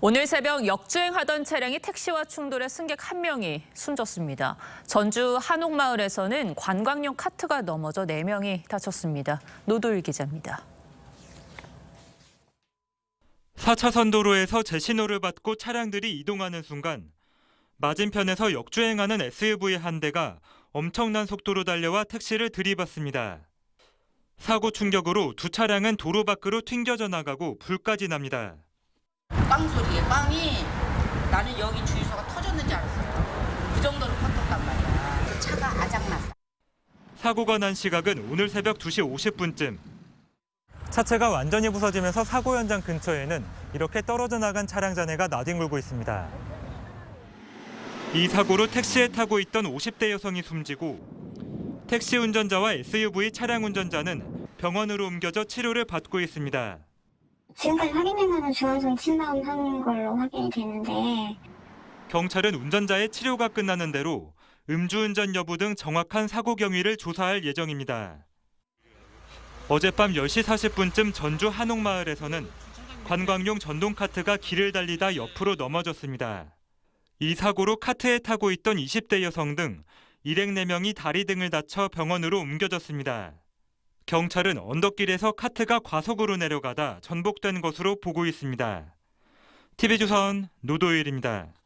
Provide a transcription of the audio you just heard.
오늘 새벽 역주행하던 차량이 택시와 충돌해 승객 한명이 숨졌습니다. 전주 한옥마을에서는 관광용 카트가 넘어져 4명이 다쳤습니다. 노도일 기자입니다. 4차선 도로에서 제신호를 받고 차량들이 이동하는 순간 맞은편에서 역주행하는 SUV 한 대가 엄청난 속도로 달려와 택시를 들이받습니다. 사고 충격으로 두 차량은 도로 밖으로 튕겨져 나가고 불까지 납니다. 빵 소리에 빵이 나는 여기 주유소가 터졌는지 알았어요. 그 정도로 컸었단 말이야. 그 차가 아작났어. 사고가 난 시각은 오늘 새벽 2시 50분쯤. 차체가 완전히 부서지면서 사고 현장 근처에는 이렇게 떨어져 나간 차량 잔해가 나뒹굴고 있습니다. 이 사고로 택시에 타고 있던 50대 여성이 숨지고 택시 운전자와 SUV 차량 운전자는 병원으로 옮겨져 치료를 받고 있습니다. 지금까지 확인된 해 중앙선 침범한 걸로 확인이 되는데 경찰은 운전자의 치료가 끝나는 대로 음주운전 여부 등 정확한 사고 경위를 조사할 예정입니다. 어젯밤 10시 40분쯤 전주 한옥마을에서는 관광용 전동 카트가 길을 달리다 옆으로 넘어졌습니다. 이 사고로 카트에 타고 있던 20대 여성 등 일행 4명이 다리 등을 다쳐 병원으로 옮겨졌습니다. 경찰은 언덕길에서 카트가 과속으로 내려가다 전복된 것으로 보고 있습니다. TV조선 노도일입니다.